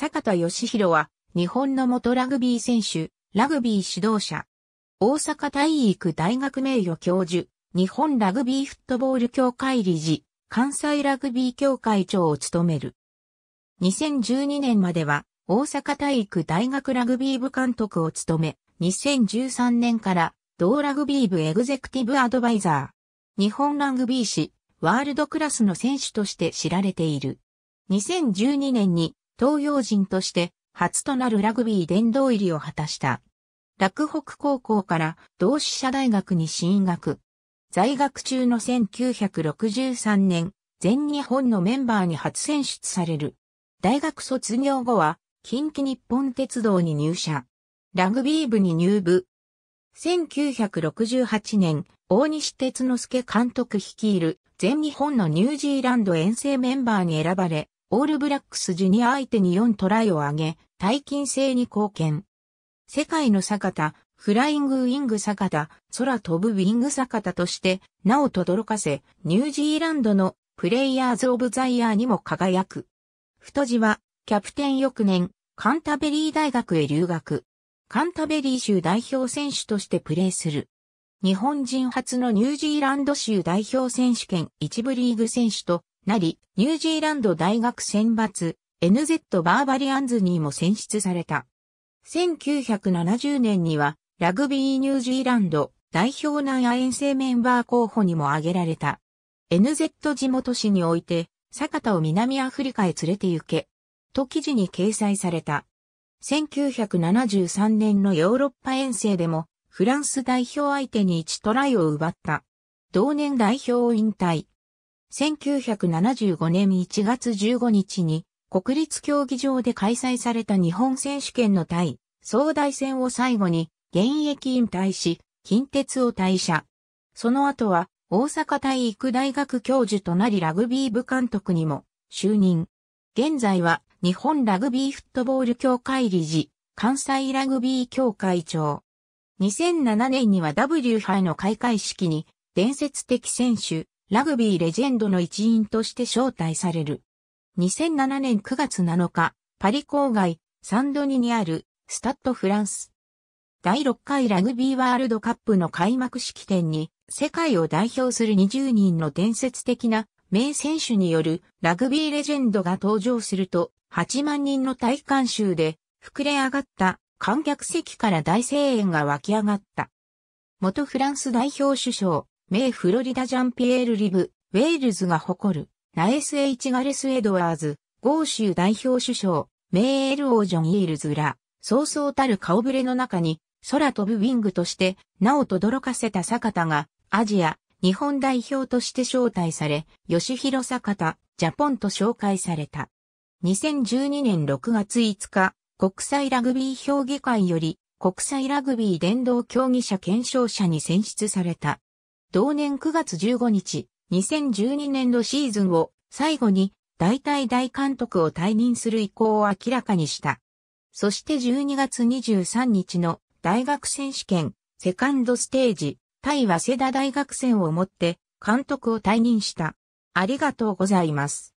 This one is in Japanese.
坂田義弘は、日本の元ラグビー選手、ラグビー指導者。大阪体育大学名誉教授、日本ラグビーフットボール協会理事、関西ラグビー協会長を務める。2012年までは、大阪体育大学ラグビー部監督を務め、2013年から、同ラグビー部エグゼクティブアドバイザー。日本ラグビー史、ワールドクラスの選手として知られている。2012年に東洋人として初となるラグビー殿堂入りを果たした。洛北高校から同志社大学に進学。在学中の1963年、全日本のメンバーに初選出される。大学卒業後は、近畿日本鉄道に入社。ラグビー部に入部。1968年、大西哲之助監督率いる全日本のニュージーランド遠征メンバーに選ばれ、オールブラックスジュニア相手に4トライを挙げ、大金制に貢献。世界の坂田、フライングウィング坂田、空飛ぶウィング坂田として、なお轟かせ、ニュージーランドのプレイヤーズ・オブ・ザ・イヤーにも輝く。太字は、キャプテン翌年、カンタベリー大学へ留学。カンタベリー州代表選手としてプレーする。日本人初のニュージーランド州代表選手権一部リーグ選手となり、ニュージーランド大学選抜 NZ バーバリアンズにも選出された。1970年にはラグビーニュージーランド代表内野遠征メンバー候補にも挙げられた。NZ 地元市において、坂田を南アフリカへ連れて行け、と記事に掲載された。1973年のヨーロッパ遠征でも、フランス代表相手に1トライを奪った。同年代表を引退。1975年1月15日に国立競技場で開催された日本選手権の対総大戦を最後に現役引退し、近鉄を退社。その後は大阪体育大学教授となりラグビー部監督にも就任。現在は日本ラグビーフットボール協会理事、関西ラグビー協会長。2007年には W 杯の開会式に伝説的選手、ラグビーレジェンドの一員として招待される。2007年9月7日、パリ郊外、サンドニにある、スタッドフランス。第6回ラグビーワールドカップの開幕式典に、世界を代表する20人の伝説的な名選手によるラグビーレジェンドが登場すると、8万人の大観衆で膨れ上がった観客席から大声援が湧き上がった。元フランス代表首相、名フロリダジャンピエール・リブ、ウェールズが誇る、ナエス・チ・ガレス・エドワーズ、豪州代表首相、名エル・オー・ジョン・イールズら、早々たる顔ぶれの中に、空飛ぶウィングとして、なお轟かせた坂田が、アジア、日本代表として招待され、吉弘坂田、ジャポンと紹介された。2012年6月5日、国際ラグビー評議会より、国際ラグビー伝道競技者検証者に選出された。同年9月15日、2012年度シーズンを最後に大体大監督を退任する意向を明らかにした。そして12月23日の大学選手権セカンドステージ対早稲田大学戦をもって監督を退任した。ありがとうございます。